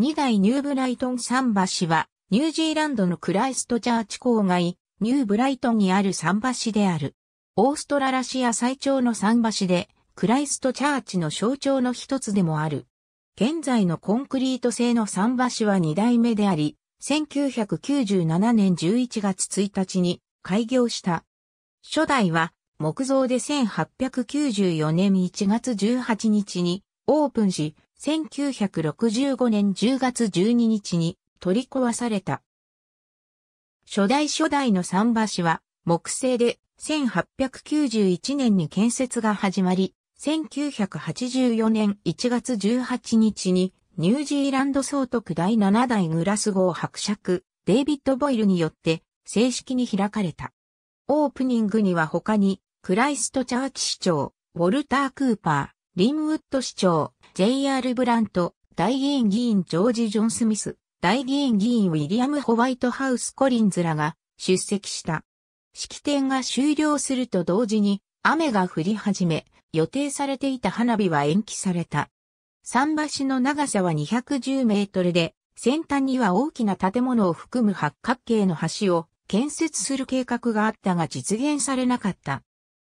2代ニューブライトン桟橋は、ニュージーランドのクライストチャーチ郊外、ニューブライトンにある桟橋である。オーストララシア最長の桟橋で、クライストチャーチの象徴の一つでもある。現在のコンクリート製の桟橋は2代目であり、1997年11月1日に開業した。初代は木造で1894年1月18日にオープンし、1965年10月12日に取り壊された。初代初代の桟橋は木製で1891年に建設が始まり、1984年1月18日にニュージーランド総督第7代グラスゴー伯爵、デイビッド・ボイルによって正式に開かれた。オープニングには他に、クライストチャーチ市長、ウォルター・クーパー、リンウッド市長、JR ブラント、大議員議員ジョージ・ジョン・スミス、大議員議員ウィリアム・ホワイトハウス・コリンズらが出席した。式典が終了すると同時に雨が降り始め、予定されていた花火は延期された。桟橋の長さは210メートルで、先端には大きな建物を含む八角形の橋を建設する計画があったが実現されなかった。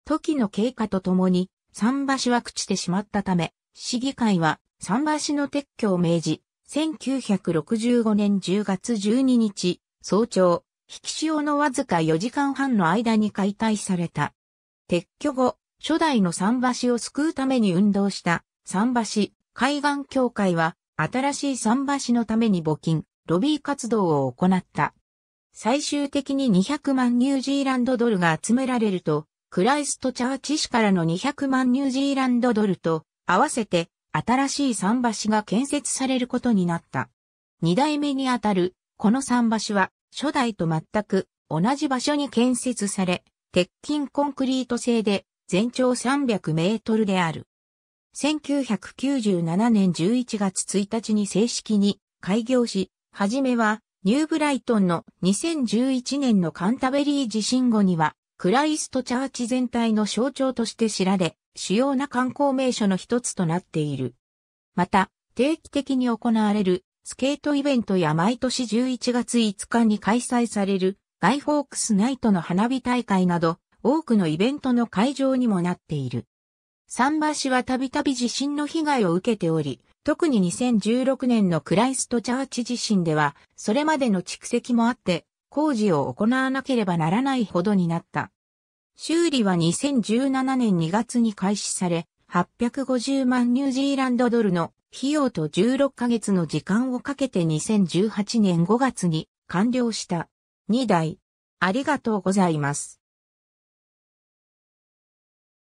時の経過とともに、桟橋は朽ちてしまったため、市議会は桟橋の撤去を命じ、1965年10月12日、早朝、引き潮のわずか4時間半の間に解体された。撤去後、初代の桟橋を救うために運動した桟橋海岸協会は新しい桟橋のために募金、ロビー活動を行った。最終的に200万ニュージーランドドルが集められると、クライストチャーチ市からの200万ニュージーランドドルと合わせて新しい桟橋が建設されることになった。二代目にあたる、この桟橋は、初代と全く同じ場所に建設され、鉄筋コンクリート製で、全長300メートルである。1997年11月1日に正式に開業し、はじめは、ニューブライトンの2011年のカンタベリー地震後には、クライストチャーチ全体の象徴として知られ、主要な観光名所の一つとなっている。また、定期的に行われるスケートイベントや毎年11月5日に開催されるガイ・フォークスナイトの花火大会など多くのイベントの会場にもなっている。桟橋はたびたび地震の被害を受けており、特に2016年のクライストチャーチ地震では、それまでの蓄積もあって、工事を行わなければならないほどになった。修理は2017年2月に開始され、850万ニュージーランドドルの費用と16ヶ月の時間をかけて2018年5月に完了した。2台。ありがとうございます。